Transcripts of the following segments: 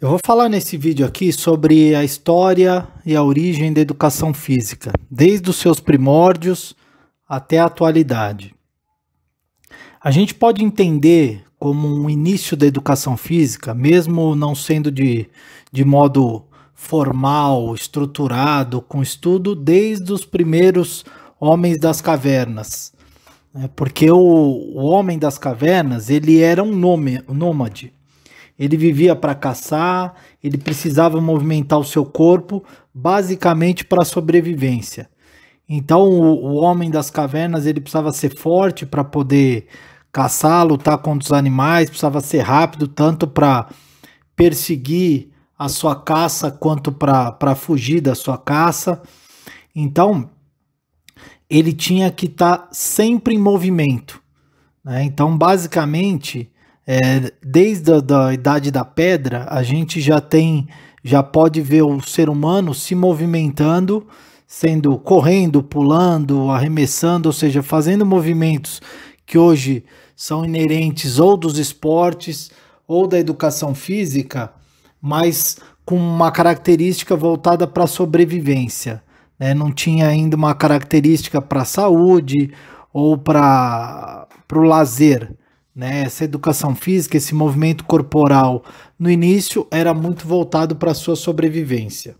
Eu vou falar nesse vídeo aqui sobre a história e a origem da educação física, desde os seus primórdios até a atualidade. A gente pode entender como um início da educação física, mesmo não sendo de, de modo formal, estruturado, com estudo, desde os primeiros homens das cavernas. Né? Porque o, o homem das cavernas ele era um nome, um nômade ele vivia para caçar, ele precisava movimentar o seu corpo basicamente para sobrevivência. Então o, o, homem das cavernas ele precisava ser forte para poder caçar, lutar contra os animais, precisava ser rápido tanto para perseguir a sua caça quanto para fugir da sua caça. Então ele tinha que estar tá sempre em movimento. Né? Então basicamente é, desde a da idade da pedra, a gente já tem, já pode ver o ser humano se movimentando, sendo correndo, pulando, arremessando, ou seja, fazendo movimentos que hoje são inerentes ou dos esportes ou da educação física, mas com uma característica voltada para a sobrevivência. Né? Não tinha ainda uma característica para a saúde ou para o lazer né? Essa educação física, esse movimento corporal, no início era muito voltado para a sua sobrevivência.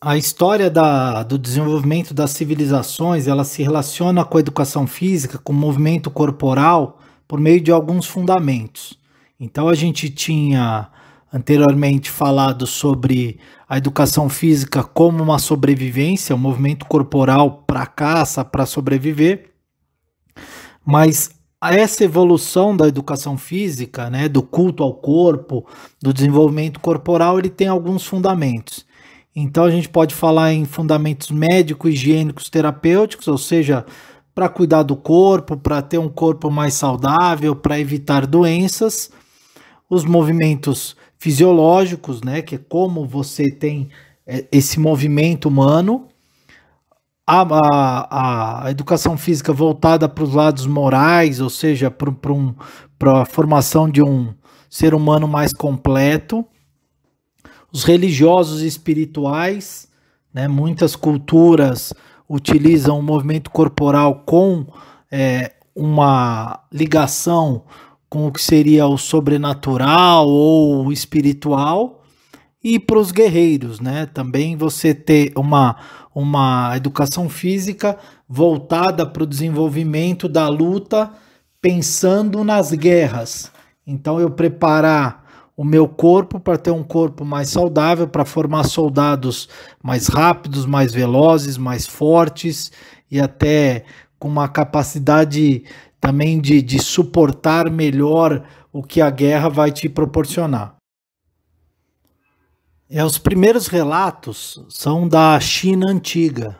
A história da, do desenvolvimento das civilizações, ela se relaciona com a educação física, com o movimento corporal, por meio de alguns fundamentos. Então a gente tinha anteriormente falado sobre a educação física como uma sobrevivência, um movimento corporal para caça, para sobreviver. Mas essa evolução da educação física, né, do culto ao corpo, do desenvolvimento corporal, ele tem alguns fundamentos. Então a gente pode falar em fundamentos médicos, higiênicos, terapêuticos, ou seja, para cuidar do corpo, para ter um corpo mais saudável, para evitar doenças, os movimentos fisiológicos, né, que é como você tem eh, esse movimento humano, a, a, a educação física voltada para os lados morais, ou seja, para um, a formação de um ser humano mais completo, os religiosos e espirituais, né, muitas culturas utilizam o movimento corporal com é, uma ligação com o que seria o sobrenatural ou o espiritual e para os guerreiros, né? Também você ter uma uma educação física voltada para o desenvolvimento da luta, pensando nas guerras. Então, eu preparar o meu corpo para ter um corpo mais saudável, para formar soldados mais rápidos, mais velozes, mais fortes e até com uma capacidade também de, de suportar melhor o que a guerra vai te proporcionar. É, os primeiros relatos são da China antiga,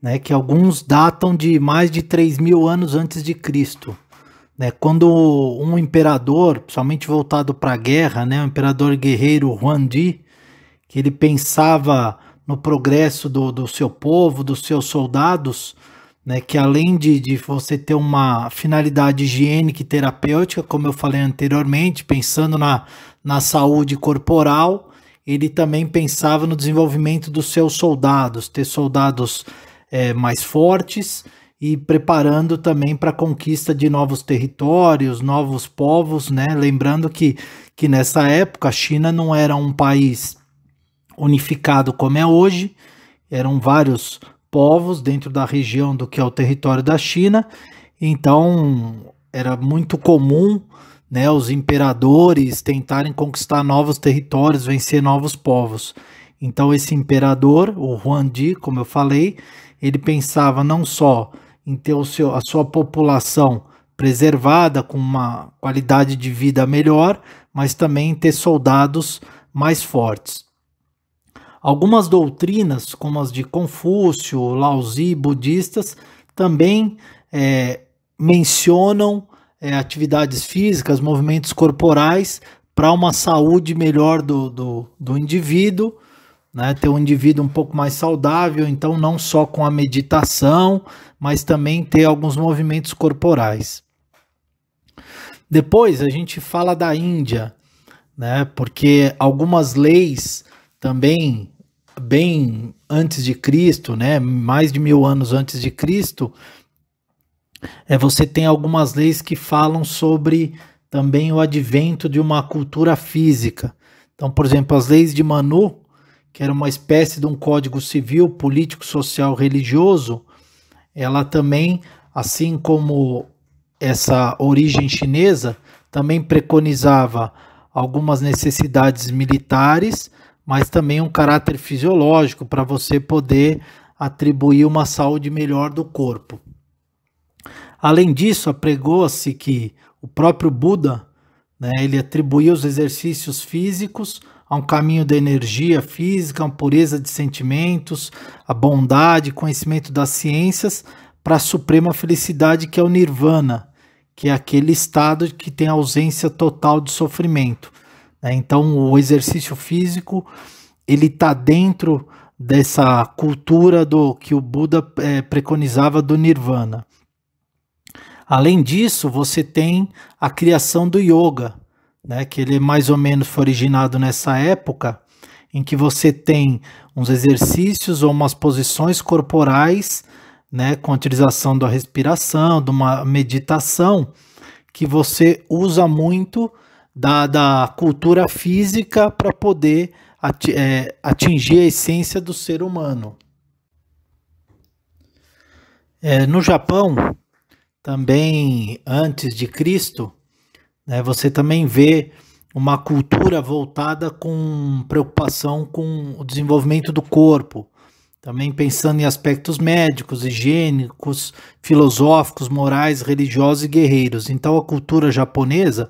né, que alguns datam de mais de 3 mil anos antes de Cristo. Né, quando um imperador, somente voltado para a guerra, né, o imperador guerreiro Huan Di, que ele pensava no progresso do, do seu povo, dos seus soldados, né, que além de, de você ter uma finalidade higiênica e terapêutica, como eu falei anteriormente, pensando na, na saúde corporal, ele também pensava no desenvolvimento dos seus soldados, ter soldados é, mais fortes e preparando também para a conquista de novos territórios, novos povos, né? Lembrando que, que nessa época a China não era um país unificado como é hoje, eram vários povos dentro da região do que é o território da China, então era muito comum né, os imperadores tentarem conquistar novos territórios, vencer novos povos. Então esse imperador, o Di, como eu falei, ele pensava não só em ter o seu, a sua população preservada com uma qualidade de vida melhor, mas também em ter soldados mais fortes. Algumas doutrinas, como as de Confúcio, Laozi, budistas, também é, mencionam é, atividades físicas, movimentos corporais para uma saúde melhor do, do, do indivíduo, né? ter um indivíduo um pouco mais saudável, então não só com a meditação, mas também ter alguns movimentos corporais. Depois a gente fala da Índia, né? porque algumas leis também bem antes de Cristo, né? mais de mil anos antes de Cristo, é, você tem algumas leis que falam sobre também o advento de uma cultura física. Então, por exemplo, as leis de Manu, que era uma espécie de um código civil, político, social, religioso, ela também, assim como essa origem chinesa, também preconizava algumas necessidades militares, mas também um caráter fisiológico para você poder atribuir uma saúde melhor do corpo. Além disso, apregou-se que o próprio Buda, né, ele atribuiu os exercícios físicos a um caminho da energia física, a pureza de sentimentos, a bondade, conhecimento das ciências para a suprema felicidade que é o nirvana, que é aquele estado que tem ausência total de sofrimento. Né? Então, o exercício físico ele está dentro dessa cultura do que o Buda é, preconizava do nirvana. Além disso, você tem a criação do yoga, né, que ele é mais ou menos foi originado nessa época em que você tem uns exercícios ou umas posições corporais, né, com a utilização da respiração, de uma meditação, que você usa muito da, da cultura física para poder é, atingir a essência do ser humano. É, no Japão, também antes de Cristo, né, você também vê uma cultura voltada com preocupação com o desenvolvimento do corpo, também pensando em aspectos médicos, higiênicos, filosóficos, morais, religiosos e guerreiros. Então a cultura japonesa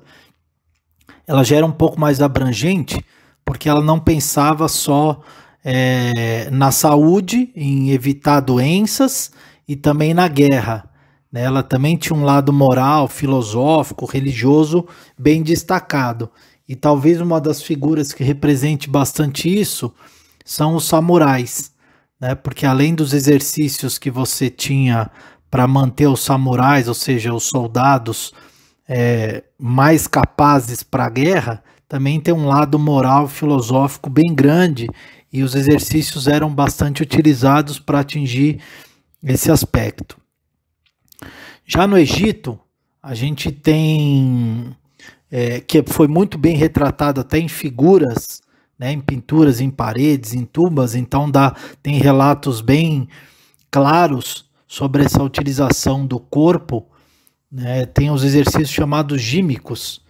ela já era um pouco mais abrangente, porque ela não pensava só é, na saúde, em evitar doenças e também na guerra. Né? Ela também tinha um lado moral, filosófico, religioso bem destacado. E talvez uma das figuras que represente bastante isso são os samurais, né? Porque além dos exercícios que você tinha para manter os samurais, ou seja, os soldados é, mais capazes para a guerra, também tem um lado moral filosófico bem grande e os exercícios eram bastante utilizados para atingir esse aspecto. Já no Egito, a gente tem, é, que foi muito bem retratado até em figuras, né, em pinturas, em paredes, em tubas, então dá, tem relatos bem claros sobre essa utilização do corpo. Né, tem os exercícios chamados gímicos.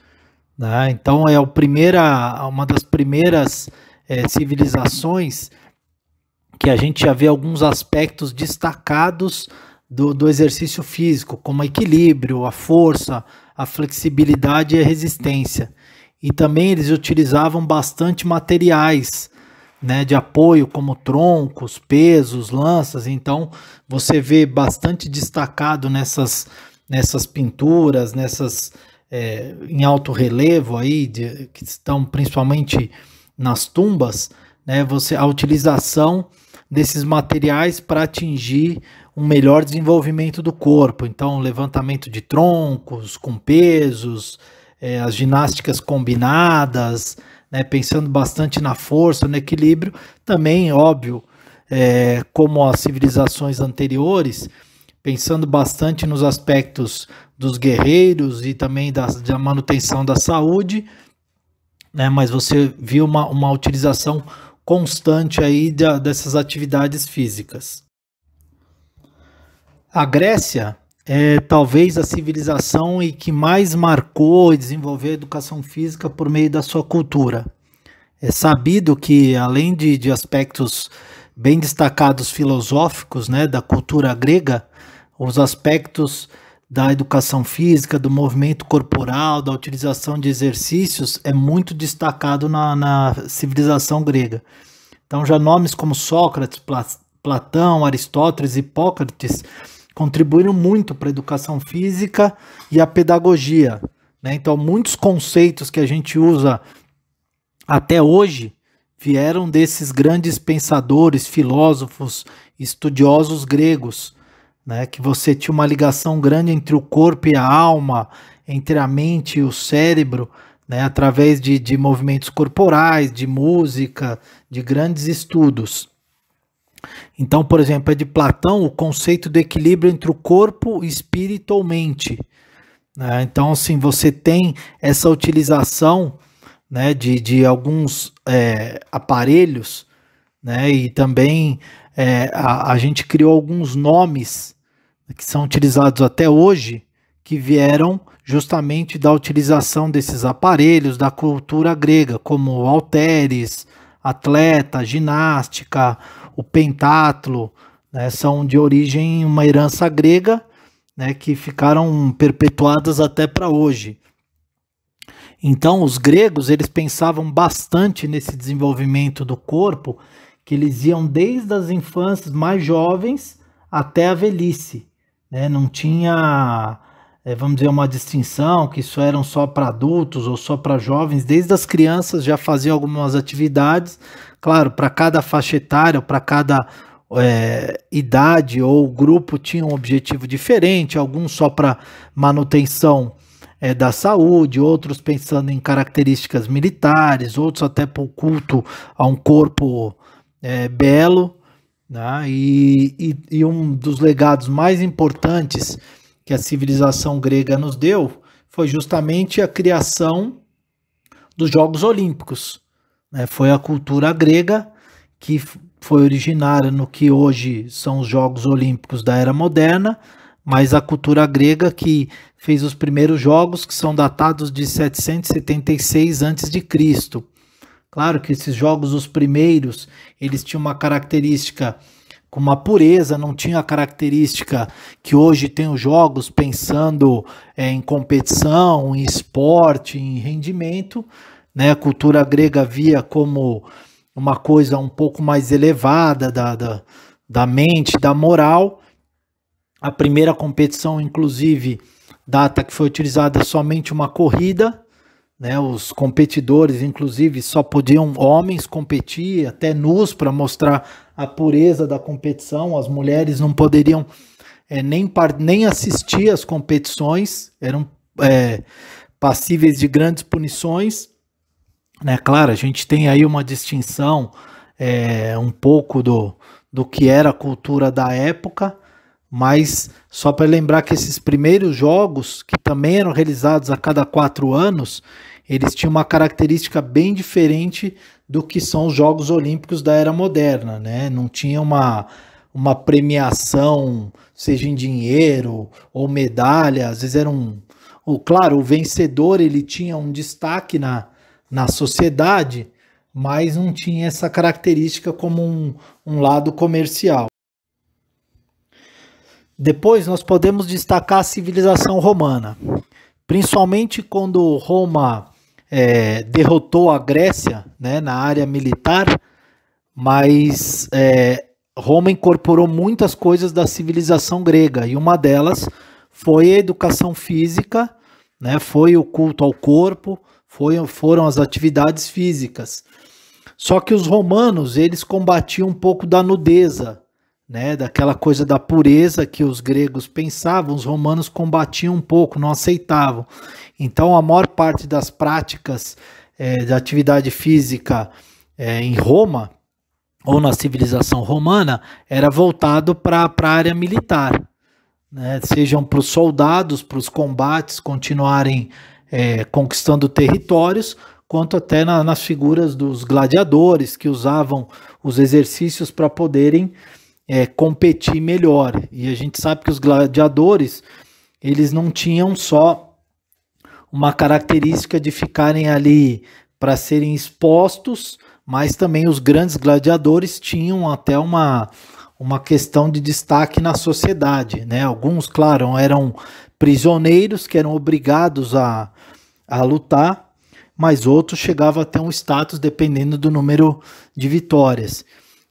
Né, então é primeira, uma das primeiras é, civilizações que a gente já vê alguns aspectos destacados do, do exercício físico, como equilíbrio, a força, a flexibilidade e a resistência. E também eles utilizavam bastante materiais né, de apoio, como troncos, pesos, lanças. Então você vê bastante destacado nessas, nessas pinturas, nessas é, em alto relevo aí, de, que estão principalmente nas tumbas, né, você, a utilização desses materiais para atingir um melhor desenvolvimento do corpo. Então, levantamento de troncos, com pesos, é, as ginásticas combinadas, né, pensando bastante na força, no equilíbrio. Também, óbvio, é, como as civilizações anteriores, pensando bastante nos aspectos dos guerreiros e também da, da manutenção da saúde, né, mas você viu uma, uma utilização constante aí dessas atividades físicas. A Grécia é talvez a civilização e que mais marcou e desenvolveu a educação física por meio da sua cultura. É sabido que, além de, de aspectos bem destacados filosóficos né, da cultura grega, os aspectos da educação física, do movimento corporal, da utilização de exercícios é muito destacado na, na civilização grega. Então, já nomes como Sócrates, Platão, Aristóteles, Hipócrates contribuíram muito para a educação física e a pedagogia. Né? Então, muitos conceitos que a gente usa até hoje vieram desses grandes pensadores, filósofos, estudiosos gregos, né? que você tinha uma ligação grande entre o corpo e a alma, entre a mente e o cérebro, né? através de, de movimentos corporais, de música, de grandes estudos. Então, por exemplo, é de Platão o conceito do equilíbrio entre o corpo, espírito ou mente. Né? Então, assim, você tem essa utilização né, de, de alguns é, aparelhos, né, e também é, a, a gente criou alguns nomes né, que são utilizados até hoje, que vieram justamente da utilização desses aparelhos da cultura grega, como halteres, atleta, ginástica, o pentatlo, né, são de origem uma herança grega, né, que ficaram perpetuadas até para hoje. Então, os gregos eles pensavam bastante nesse desenvolvimento do corpo, que eles iam desde as infâncias mais jovens até a velhice. Né? Não tinha, eh, vamos dizer, uma distinção que isso eram só para adultos ou só para jovens. Desde as crianças já faziam algumas atividades Claro, para cada faixa etária, para cada é, idade ou grupo tinha um objetivo diferente, alguns só para manutenção é, da saúde, outros pensando em características militares, outros até para o culto a um corpo é, belo. Né? E, e, e um dos legados mais importantes que a civilização grega nos deu foi justamente a criação dos Jogos Olímpicos. Né? Foi a cultura grega que foi originária no que hoje são os Jogos Olímpicos da Era Moderna, mas a cultura grega que fez os primeiros jogos, que são datados de 776 a.C. Claro que esses jogos, os primeiros, eles tinham uma característica com uma pureza, não tinha a característica que hoje tem os jogos pensando é, em competição, em esporte, em rendimento, né? A cultura grega via como uma coisa um pouco mais elevada da, da, da mente, da moral. A primeira competição, inclusive, data que foi utilizada somente uma corrida, né, os competidores, inclusive, só podiam homens competir, até nus, para mostrar a pureza da competição. As mulheres não poderiam é, nem, nem assistir às competições, eram é, passíveis de grandes punições. Né? Claro, a gente tem aí uma distinção é, um pouco do, do que era a cultura da época, mas só para lembrar que esses primeiros jogos, que também eram realizados a cada quatro anos, eles tinham uma característica bem diferente do que são os Jogos Olímpicos da era moderna, né? Não tinha uma, uma premiação, seja em dinheiro ou medalha, às vezes era um. claro, o vencedor ele tinha um destaque na, na sociedade, mas não tinha essa característica como um, um lado comercial. Depois nós podemos destacar a civilização romana, principalmente quando Roma é, derrotou a Grécia né, na área militar, mas é, Roma incorporou muitas coisas da civilização grega e uma delas foi a educação física, né, foi o culto ao corpo, foi, foram as atividades físicas. Só que os romanos, eles combatiam um pouco da nudeza, né, daquela coisa da pureza que os gregos pensavam, os romanos combatiam um pouco, não aceitavam. Então, a maior parte das práticas é, da atividade física é, em Roma, ou na civilização romana, era voltado para a área militar. Né, sejam para os soldados, para os combates continuarem é, conquistando territórios, quanto até na, nas figuras dos gladiadores que usavam os exercícios para poderem é, competir melhor. E a gente sabe que os gladiadores eles não tinham só uma característica de ficarem ali para serem expostos, mas também os grandes gladiadores tinham até uma, uma questão de destaque na sociedade. Né? Alguns, claro, eram prisioneiros que eram obrigados a, a lutar, mas outros chegava até um status dependendo do número de vitórias.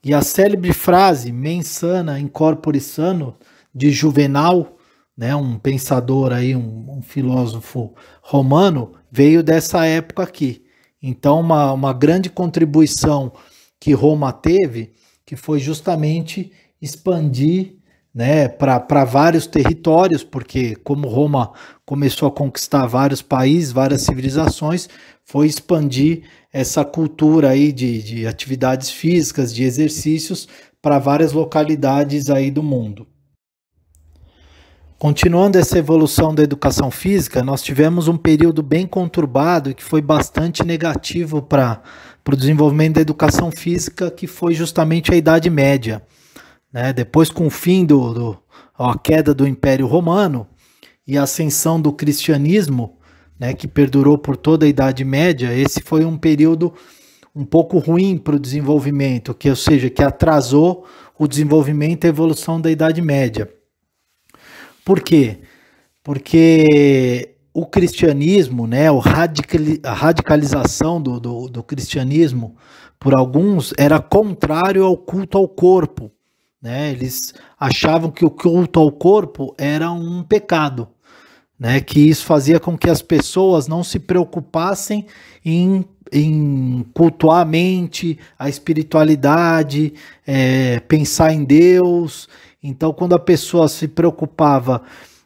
E a célebre frase mensana sana in corpore sano de Juvenal, né, um pensador aí, um, um filósofo romano, veio dessa época aqui. Então, uma, uma grande contribuição que Roma teve, que foi justamente expandir né, para vários territórios, porque como Roma começou a conquistar vários países, várias civilizações, foi expandir essa cultura aí de, de atividades físicas, de exercícios para várias localidades aí do mundo. Continuando essa evolução da educação física, nós tivemos um período bem conturbado que foi bastante negativo para o desenvolvimento da educação física, que foi justamente a Idade Média. Né? Depois, com o fim do, do a queda do Império Romano e a ascensão do cristianismo, né, que perdurou por toda a Idade Média, esse foi um período um pouco ruim para o desenvolvimento, que ou seja, que atrasou o desenvolvimento e a evolução da Idade Média. Por quê? Porque o cristianismo, né, a radicalização do, do, do cristianismo por alguns era contrário ao culto ao corpo, né? Eles achavam que o culto ao corpo era um pecado, né? que isso fazia com que as pessoas não se preocupassem em, em cultuar a mente, a espiritualidade, é, pensar em Deus. Então, quando a pessoa se preocupava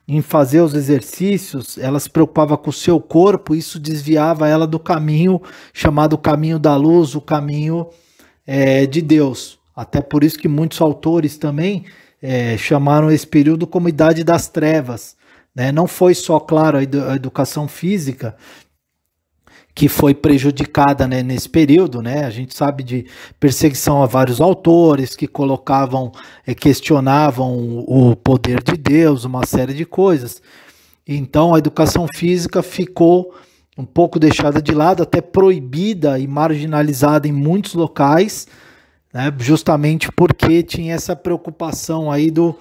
em fazer os exercícios, ela se preocupava com o seu corpo, isso desviava ela do caminho chamado caminho da luz, o caminho é, de Deus. Até por isso que muitos autores também é, chamaram esse período como Idade das Trevas. Né? Não foi só, claro, a, a educação física que foi prejudicada né, nesse período, né? A gente sabe de perseguição a vários autores que colocavam, é, questionavam o poder de Deus, uma série de coisas. Então a educação física ficou um pouco deixada de lado, até proibida e marginalizada em muitos locais né? justamente porque tinha essa preocupação aí do,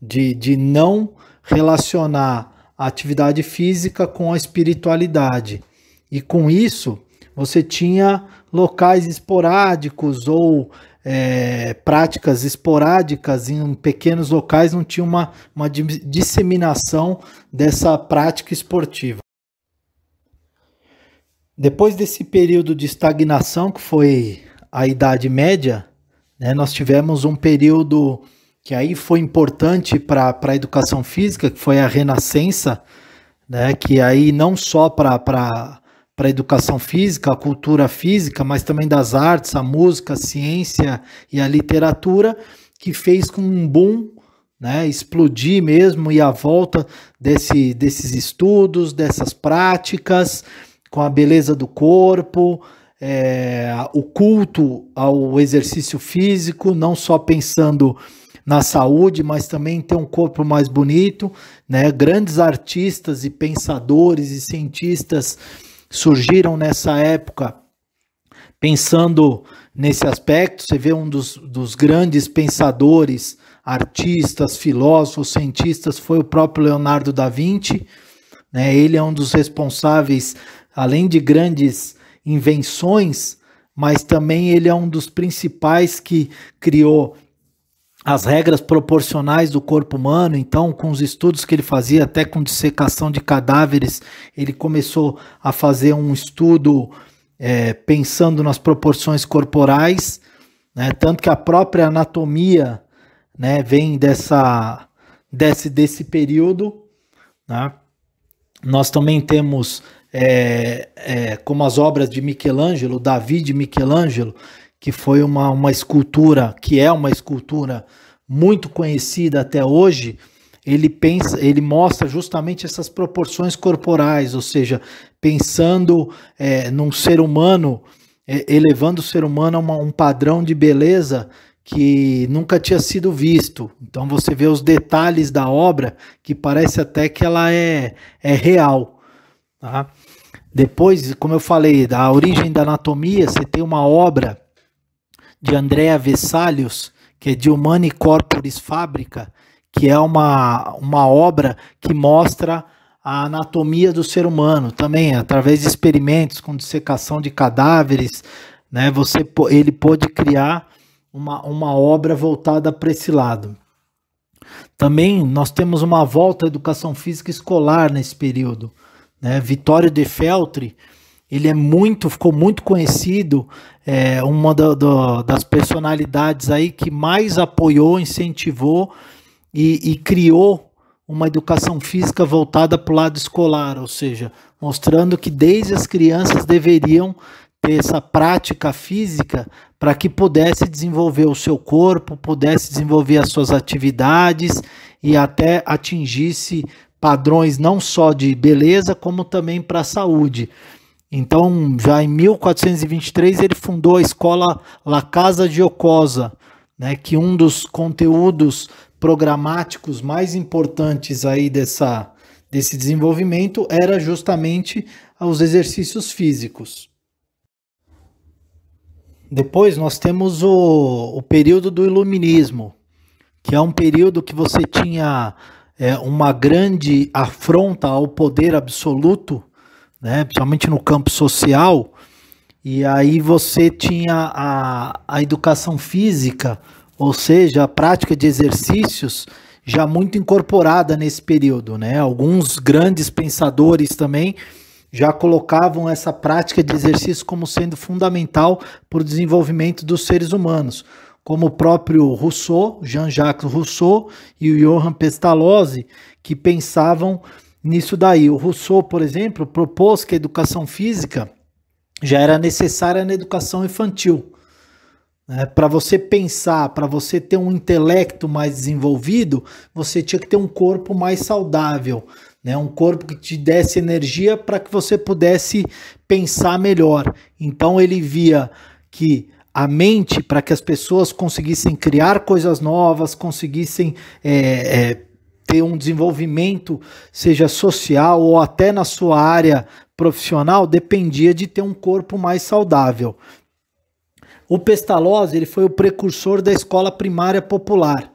de, de não relacionar a atividade física com a espiritualidade. E com isso, você tinha locais esporádicos ou é, práticas esporádicas em pequenos locais, não tinha uma, uma disseminação dessa prática esportiva. Depois desse período de estagnação, que foi a Idade Média, né, nós tivemos um período que aí foi importante para a educação física, que foi a Renascença, né, que aí não só para para a educação física, a cultura física, mas também das artes, a música, a ciência e a literatura, que fez com um boom, né, explodir mesmo e a volta desse, desses estudos, dessas práticas, com a beleza do corpo, é, o culto ao exercício físico, não só pensando na saúde, mas também ter um corpo mais bonito, né? Grandes artistas e pensadores e cientistas surgiram nessa época pensando nesse aspecto. Você vê um dos, dos grandes pensadores, artistas, filósofos, cientistas foi o próprio Leonardo da Vinci. Né? Ele é um dos responsáveis, além de grandes invenções, mas também ele é um dos principais que criou as regras proporcionais do corpo humano. Então, com os estudos que ele fazia, até com dissecação de cadáveres, ele começou a fazer um estudo é, pensando nas proporções corporais, né? tanto que a própria anatomia né, vem dessa, desse, desse período. Né? Nós também temos é, é, como as obras de Michelangelo, Davi de Michelangelo, que foi uma, uma escultura, que é uma escultura muito conhecida até hoje, ele pensa, ele mostra justamente essas proporções corporais, ou seja, pensando é, num ser humano, é, elevando o ser humano a uma, um padrão de beleza que nunca tinha sido visto. Então você vê os detalhes da obra que parece até que ela é, é real. Tá? Depois, como eu falei, da origem da anatomia, você tem uma obra de Andrea Vesalius, que é de Humani Corporis Fabrica, que é uma, uma obra que mostra a anatomia do ser humano também, através de experimentos com dissecação de cadáveres, né, você, ele pôde criar uma, uma obra voltada para esse lado. Também nós temos uma volta à educação física escolar nesse período. Né? Vitório de Feltri, ele é muito, ficou muito conhecido, é uma do, do, das personalidades aí que mais apoiou, incentivou e, e criou uma educação física voltada para o lado escolar, ou seja, mostrando que desde as crianças deveriam ter essa prática física para que pudesse desenvolver o seu corpo, pudesse desenvolver as suas atividades e até atingisse padrões não só de beleza, como também para a saúde. Então, já em 1423, ele fundou a escola La Casa de Ocosa, né, que é um dos conteúdos programáticos mais importantes aí dessa, desse desenvolvimento era justamente os exercícios físicos. Depois nós temos o, o período do iluminismo, que é um período que você tinha é, uma grande afronta ao poder absoluto, né, principalmente no campo social, e aí você tinha a, a educação física, ou seja, a prática de exercícios já muito incorporada nesse período. Né? Alguns grandes pensadores também já colocavam essa prática de exercício como sendo fundamental para o desenvolvimento dos seres humanos como o próprio Rousseau, Jean-Jacques Rousseau e o Johann Pestalozzi, que pensavam nisso daí. O Rousseau, por exemplo, propôs que a educação física já era necessária na educação infantil. É, para você pensar, para você ter um intelecto mais desenvolvido, você tinha que ter um corpo mais saudável, né? um corpo que te desse energia para que você pudesse pensar melhor. Então ele via que a mente para que as pessoas conseguissem criar coisas novas, conseguissem é, é, ter um desenvolvimento, seja social ou até na sua área profissional, dependia de ter um corpo mais saudável. O Pestalozzi ele foi o precursor da escola primária popular,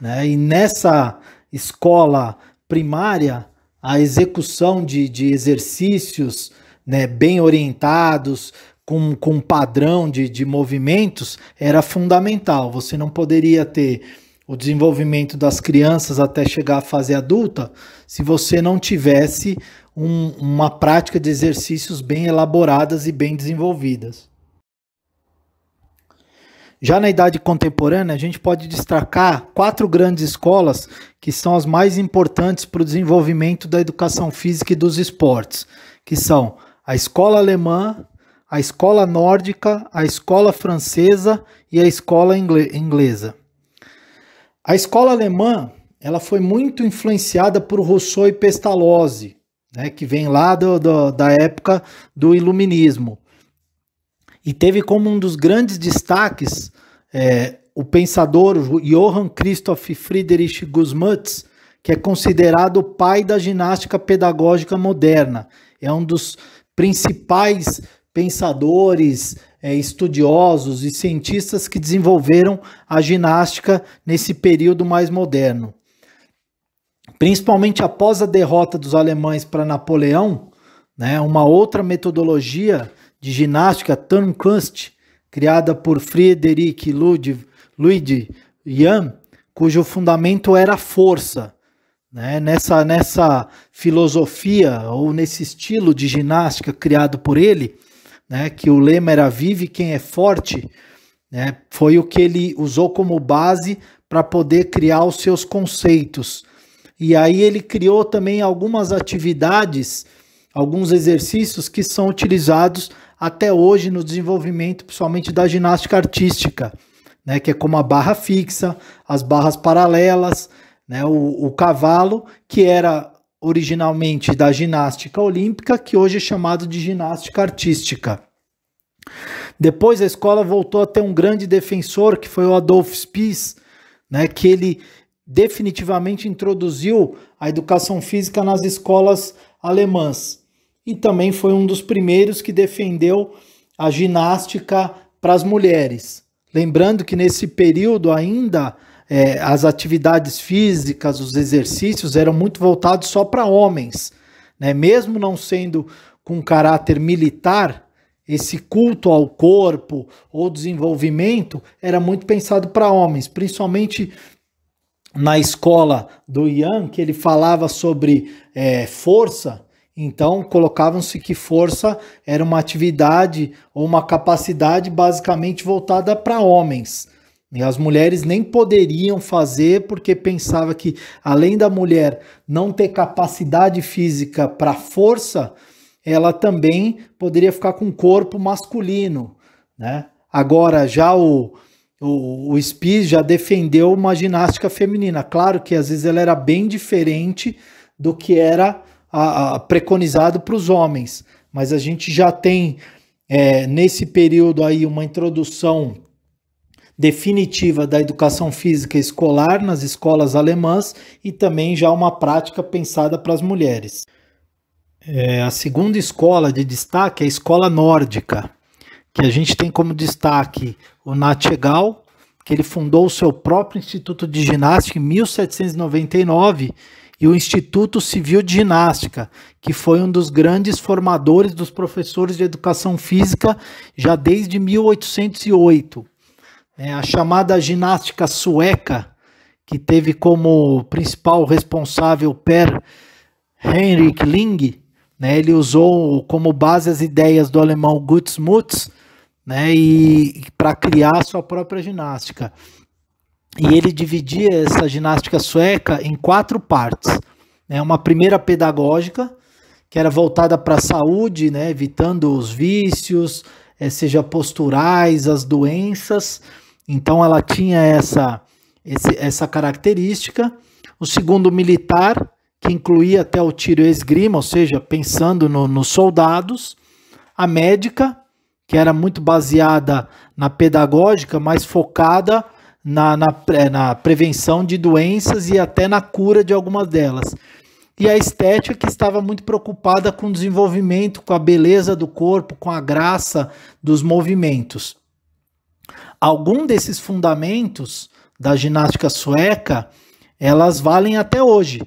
né? E nessa escola primária a execução de, de exercícios né, bem orientados, com, com padrão de, de movimentos era fundamental. Você não poderia ter o desenvolvimento das crianças até chegar à fase adulta se você não tivesse um, uma prática de exercícios bem elaboradas e bem desenvolvidas. Já na idade contemporânea, a gente pode destacar quatro grandes escolas que são as mais importantes para o desenvolvimento da educação física e dos esportes, que são a Escola Alemã, a escola nórdica, a escola francesa e a escola inglesa. A escola alemã ela foi muito influenciada por Rousseau e Pestalozzi, né, que vem lá do, do, da época do Iluminismo. E teve como um dos grandes destaques é, o pensador Johann Christoph Friedrich Gusmutz, que é considerado o pai da ginástica pedagógica moderna. É um dos principais pensadores, é, estudiosos e cientistas que desenvolveram a ginástica nesse período mais moderno. Principalmente após a derrota dos alemães para Napoleão, né, uma outra metodologia de ginástica, Turnkunst, criada por Friedrich Ludwig, Ludwig cujo fundamento era a força. Né? Nessa, nessa filosofia ou nesse estilo de ginástica criado por ele, né, que o lema era Vive quem é forte, né, foi o que ele usou como base para poder criar os seus conceitos. E aí ele criou também algumas atividades, alguns exercícios que são utilizados até hoje no desenvolvimento, principalmente da ginástica artística, né, que é como a barra fixa, as barras paralelas, né, o, o cavalo, que era originalmente da ginástica olímpica, que hoje é chamado de ginástica artística. Depois a escola voltou a ter um grande defensor, que foi o Adolf Spies, né, que ele definitivamente introduziu a educação física nas escolas alemãs. E também foi um dos primeiros que defendeu a ginástica para as mulheres. Lembrando que nesse período ainda é, as atividades físicas, os exercícios eram muito voltados só para homens. Né? Mesmo não sendo com caráter militar, esse culto ao corpo ou desenvolvimento era muito pensado para homens, principalmente na escola do Yang, que ele falava sobre é, força. Então, colocavam-se que força era uma atividade ou uma capacidade basicamente voltada para homens. E as mulheres nem poderiam fazer porque pensava que além da mulher não ter capacidade física para força, ela também poderia ficar com um corpo masculino, né? Agora já o o, o Spies já defendeu uma ginástica feminina. Claro que às vezes ela era bem diferente do que era a, a, preconizado para os homens, mas a gente já tem é, nesse período aí uma introdução definitiva da educação física escolar nas escolas alemãs e também já uma prática pensada para as mulheres. É, a segunda escola de destaque é a escola nórdica, que a gente tem como destaque o Natchegal, que ele fundou o seu próprio Instituto de Ginástica em 1799 e o Instituto Civil de Ginástica, que foi um dos grandes formadores dos professores de educação física já desde 1808 é a chamada ginástica sueca, que teve como principal responsável Per Henrik Ling, né, ele usou como base as ideias do alemão Gutsmutz, né, e, para criar sua própria ginástica. E ele dividia essa ginástica sueca em quatro partes. Né, uma primeira pedagógica, que era voltada para a saúde, né, evitando os vícios, é, seja posturais, as doenças. Então ela tinha essa, esse, essa característica. O segundo militar, que incluía até o tiro e esgrima, ou seja, pensando no, nos soldados. A médica, que era muito baseada na pedagógica, mas focada na, na, na, prevenção de doenças e até na cura de algumas delas. E a estética, que estava muito preocupada com o desenvolvimento, com a beleza do corpo, com a graça dos movimentos. Algum desses fundamentos da ginástica sueca, elas valem até hoje,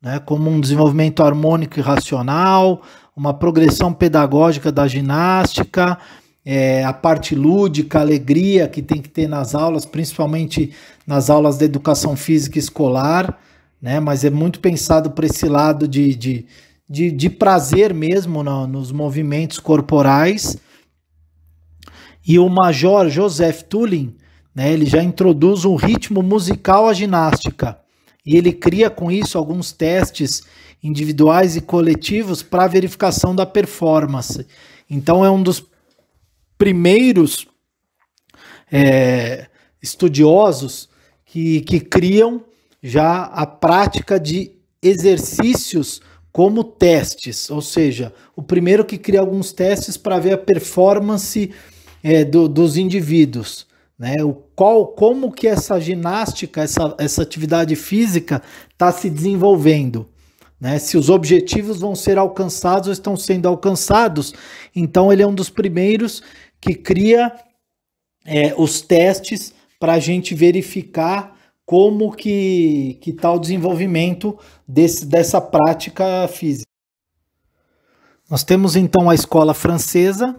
né? como um desenvolvimento harmônico e racional, uma progressão pedagógica da ginástica, é, a parte lúdica, a alegria que tem que ter nas aulas, principalmente nas aulas de educação física escolar, né? mas é muito pensado para esse lado de, de, de, de prazer mesmo no, nos movimentos corporais e o major Joseph Tulin, né, ele já introduz um ritmo musical à ginástica. E ele cria com isso alguns testes individuais e coletivos para verificação da performance. Então é um dos primeiros é, estudiosos que, que criam já a prática de exercícios como testes, ou seja, o primeiro que cria alguns testes para ver a performance é, do, dos indivíduos, né? O qual, como que essa ginástica, essa, essa atividade física está se desenvolvendo, né? Se os objetivos vão ser alcançados ou estão sendo alcançados, então ele é um dos primeiros que cria é, os testes para a gente verificar como que que está o desenvolvimento desse, dessa prática física. Nós temos então a escola francesa,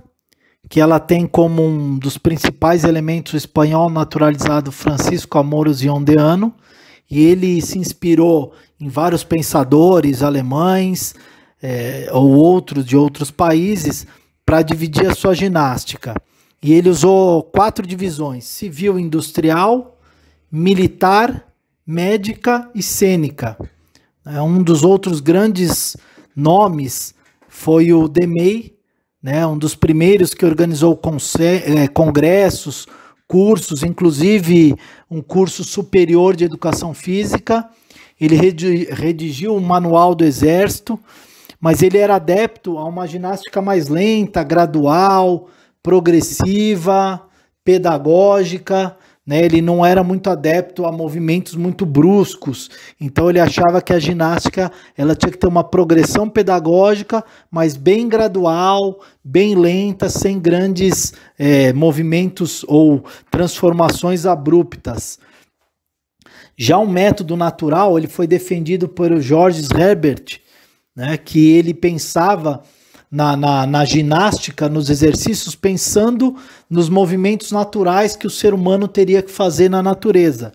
que ela tem como um dos principais elementos o espanhol naturalizado Francisco Amoros e Ondeano, e ele se inspirou em vários pensadores alemães é, ou outros de outros países para dividir a sua ginástica. E ele usou quatro divisões: civil industrial, militar, médica e cênica. É, um dos outros grandes nomes foi o Demey, né, um dos primeiros que organizou eh, congressos, cursos, inclusive um curso superior de educação física. Ele redigiu o manual do Exército, mas ele era adepto a uma ginástica mais lenta, gradual, progressiva, pedagógica. Né, ele não era muito adepto a movimentos muito bruscos, então ele achava que a ginástica ela tinha que ter uma progressão pedagógica, mas bem gradual, bem lenta, sem grandes é, movimentos ou transformações abruptas. Já o método natural ele foi defendido por Georges Herbert, né, que ele pensava na, na, na, ginástica, nos exercícios, pensando nos movimentos naturais que o ser humano teria que fazer na natureza.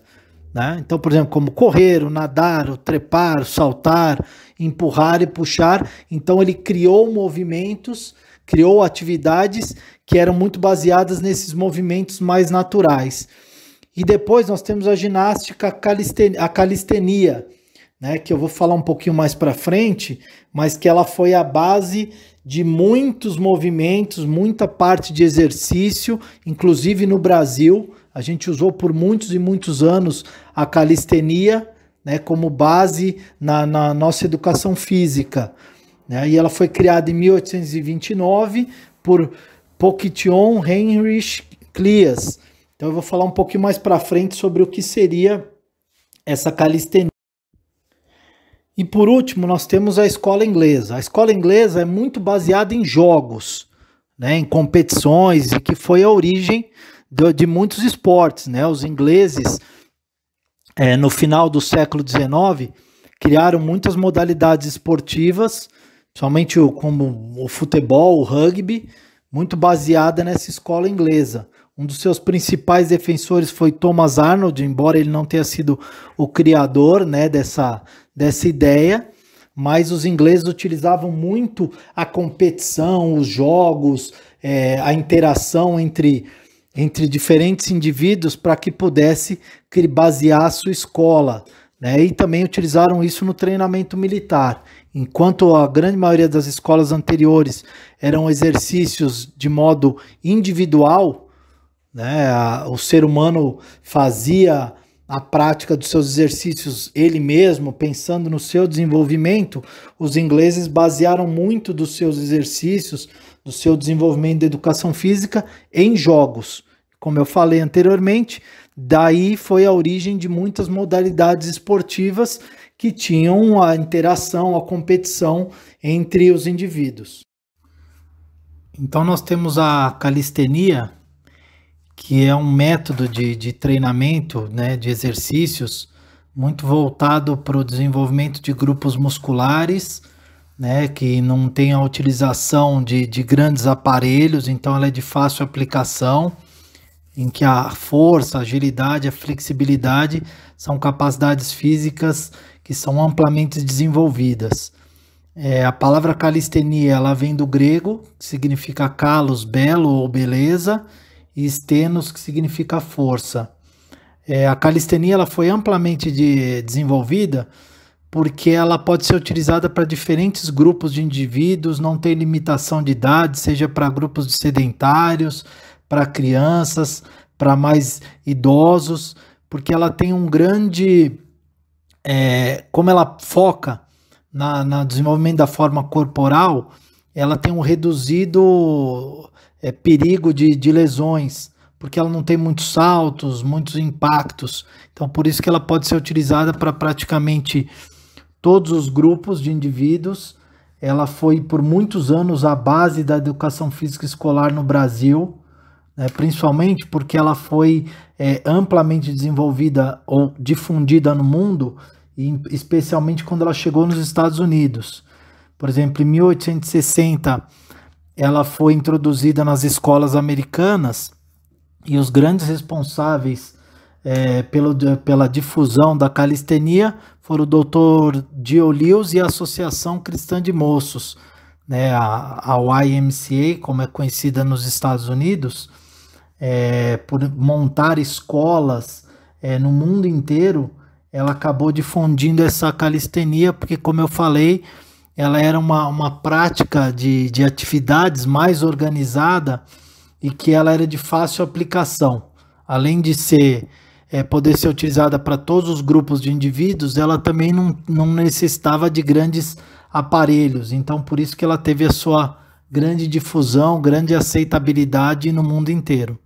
Né? Então, por exemplo, como correr, nadar, trepar, saltar, empurrar e puxar. Então, ele criou movimentos, criou atividades que eram muito baseadas nesses movimentos mais naturais. E depois nós temos a ginástica, a calistenia, né? que eu vou falar um pouquinho mais para frente, mas que ela foi a base de muitos movimentos, muita parte de exercício, inclusive no Brasil. A gente usou por muitos e muitos anos a calistenia né, como base na, na nossa educação física. Né? E ela foi criada em 1829 por Poquition Heinrich Clias. Então eu vou falar um pouquinho mais para frente sobre o que seria essa calistenia. E por último, nós temos a escola inglesa. A escola inglesa é muito baseada em jogos, né, em competições, e que foi a origem de, de muitos esportes. Né? Os ingleses, é, no final do século XIX, criaram muitas modalidades esportivas, somente o, como o futebol, o rugby, muito baseada nessa escola inglesa. Um dos seus principais defensores foi Thomas Arnold, embora ele não tenha sido o criador né, dessa, dessa ideia, mas os ingleses utilizavam muito a competição, os jogos, é, a interação entre, entre diferentes indivíduos para que pudesse basear a sua escola. Né? E também utilizaram isso no treinamento militar. Enquanto a grande maioria das escolas anteriores eram exercícios de modo individual, né? o ser humano fazia a prática dos seus exercícios ele mesmo, pensando no seu desenvolvimento, os ingleses basearam muito dos seus exercícios, do seu desenvolvimento da educação física em jogos. Como eu falei anteriormente, daí foi a origem de muitas modalidades esportivas que tinham a interação, a competição entre os indivíduos. Então nós temos a calistenia, que é um método de, de treinamento, né, de exercícios, muito voltado para o desenvolvimento de grupos musculares, né, que não tem a utilização de, de grandes aparelhos, então ela é de fácil aplicação, em que a força, a agilidade, a flexibilidade são capacidades físicas que são amplamente desenvolvidas. É, a palavra calistenia ela vem do grego, que significa calos belo ou beleza, e estenos, que significa força. É, a calistenia ela foi amplamente de, desenvolvida porque ela pode ser utilizada para diferentes grupos de indivíduos, não tem limitação de idade, seja para grupos de sedentários, para crianças, para mais idosos, porque ela tem um grande. É, como ela foca no desenvolvimento da forma corporal, ela tem um reduzido é, perigo de, de lesões, porque ela não tem muitos saltos, muitos impactos. Então, por isso que ela pode ser utilizada para praticamente todos os grupos de indivíduos. Ela foi por muitos anos a base da educação física escolar no Brasil, né, principalmente porque ela foi é, amplamente desenvolvida ou difundida no mundo, especialmente quando ela chegou nos Estados Unidos. Por exemplo, em 1860 ela foi introduzida nas escolas americanas e os grandes responsáveis é, pelo, pela difusão da calistenia foram o Dr. Dio Lewis e a Associação Cristã de Moços, né, a, a YMCA, como é conhecida nos Estados Unidos, é, por montar escolas é, no mundo inteiro, ela acabou difundindo essa calistenia, porque, como eu falei, ela era uma, uma prática de, de atividades mais organizada e que ela era de fácil aplicação. Além de ser é, poder ser utilizada para todos os grupos de indivíduos, ela também não, não necessitava de grandes aparelhos. Então, por isso que ela teve a sua grande difusão, grande aceitabilidade no mundo inteiro.